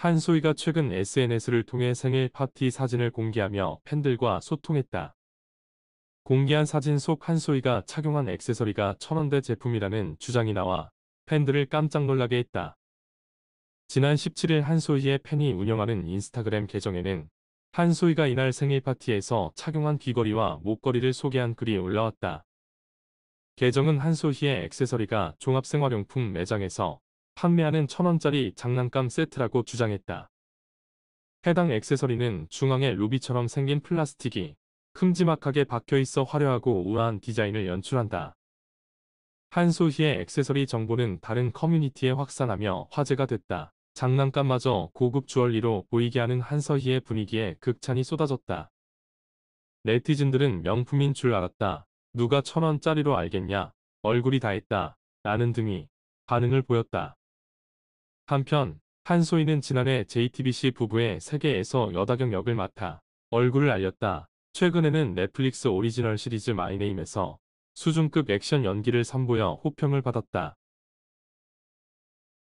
한소희가 최근 SNS를 통해 생일 파티 사진을 공개하며 팬들과 소통했다. 공개한 사진 속 한소희가 착용한 액세서리가 천원대 제품이라는 주장이 나와 팬들을 깜짝 놀라게 했다. 지난 17일 한소희의 팬이 운영하는 인스타그램 계정에는 한소희가 이날 생일 파티에서 착용한 귀걸이와 목걸이를 소개한 글이 올라왔다. 계정은 한소희의 액세서리가 종합생활용품 매장에서 판매하는 천원짜리 장난감 세트라고 주장했다. 해당 액세서리는 중앙에 루비처럼 생긴 플라스틱이 큼지막하게 박혀있어 화려하고 우아한 디자인을 연출한다. 한소희의 액세서리 정보는 다른 커뮤니티에 확산하며 화제가 됐다. 장난감마저 고급 주얼리로 보이게 하는 한서희의 분위기에 극찬이 쏟아졌다. 네티즌들은 명품인 줄 알았다. 누가 천원짜리로 알겠냐. 얼굴이 다 했다. 라는 등이 반응을 보였다. 한편 한소희는 지난해 JTBC 부부의 세계에서 여다경 역을 맡아 얼굴을 알렸다. 최근에는 넷플릭스 오리지널 시리즈 마이네임에서 수준급 액션 연기를 선보여 호평을 받았다.